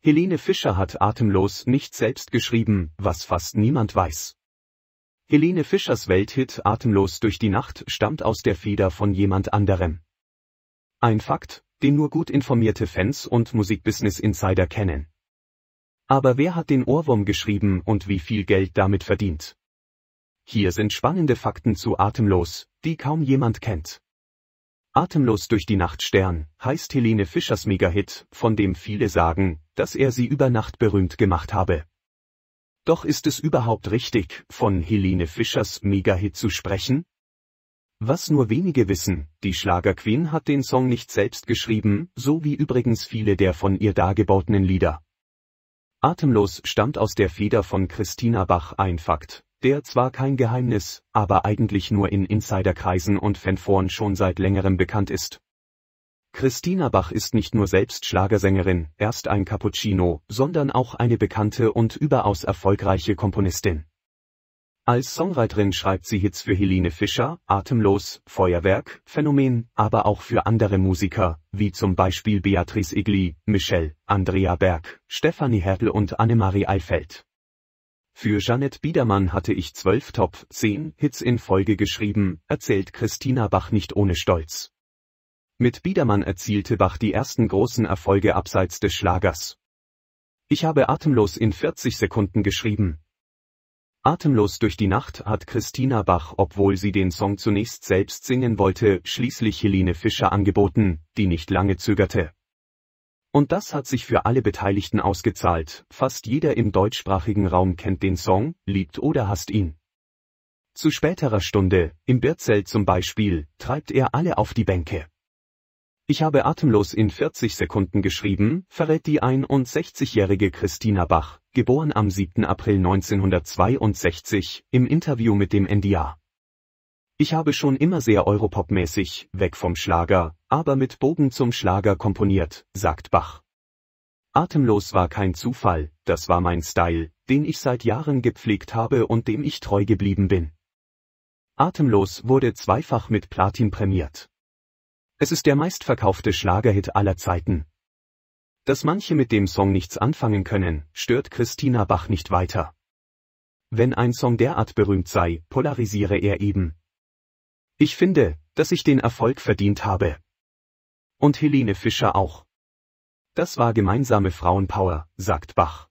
Helene Fischer hat atemlos nicht selbst geschrieben, was fast niemand weiß. Helene Fischers Welthit Atemlos durch die Nacht stammt aus der Feder von jemand anderem. Ein Fakt, den nur gut informierte Fans und Musikbusiness Insider kennen. Aber wer hat den Ohrwurm geschrieben und wie viel Geld damit verdient? Hier sind spannende Fakten zu Atemlos, die kaum jemand kennt. Atemlos durch die Nachtstern heißt Helene Fischers Megahit, von dem viele sagen, dass er sie über Nacht berühmt gemacht habe. Doch ist es überhaupt richtig, von Helene Fischers Megahit zu sprechen? Was nur wenige wissen, die Schlagerqueen hat den Song nicht selbst geschrieben, so wie übrigens viele der von ihr dargebotenen Lieder. Atemlos stammt aus der Feder von Christina Bach ein Fakt, der zwar kein Geheimnis, aber eigentlich nur in Insiderkreisen und Fanforen schon seit längerem bekannt ist. Christina Bach ist nicht nur selbst Schlagersängerin, erst ein Cappuccino, sondern auch eine bekannte und überaus erfolgreiche Komponistin. Als Songwriterin schreibt sie Hits für Helene Fischer, Atemlos, Feuerwerk, Phänomen, aber auch für andere Musiker, wie zum Beispiel Beatrice Egli, Michelle, Andrea Berg, Stefanie Hertel und Annemarie Eifeld. Für Janet Biedermann hatte ich zwölf Top 10 Hits in Folge geschrieben, erzählt Christina Bach nicht ohne Stolz. Mit Biedermann erzielte Bach die ersten großen Erfolge abseits des Schlagers. Ich habe atemlos in 40 Sekunden geschrieben. Atemlos durch die Nacht hat Christina Bach, obwohl sie den Song zunächst selbst singen wollte, schließlich Helene Fischer angeboten, die nicht lange zögerte. Und das hat sich für alle Beteiligten ausgezahlt, fast jeder im deutschsprachigen Raum kennt den Song, liebt oder hasst ihn. Zu späterer Stunde, im Birzelt zum Beispiel, treibt er alle auf die Bänke. Ich habe atemlos in 40 Sekunden geschrieben, verrät die 61-jährige Christina Bach, geboren am 7. April 1962, im Interview mit dem NDR. Ich habe schon immer sehr Europop-mäßig, weg vom Schlager, aber mit Bogen zum Schlager komponiert, sagt Bach. Atemlos war kein Zufall, das war mein Style, den ich seit Jahren gepflegt habe und dem ich treu geblieben bin. Atemlos wurde zweifach mit Platin prämiert. Es ist der meistverkaufte Schlagerhit aller Zeiten. Dass manche mit dem Song nichts anfangen können, stört Christina Bach nicht weiter. Wenn ein Song derart berühmt sei, polarisiere er eben, ich finde, dass ich den Erfolg verdient habe. Und Helene Fischer auch. Das war gemeinsame Frauenpower, sagt Bach.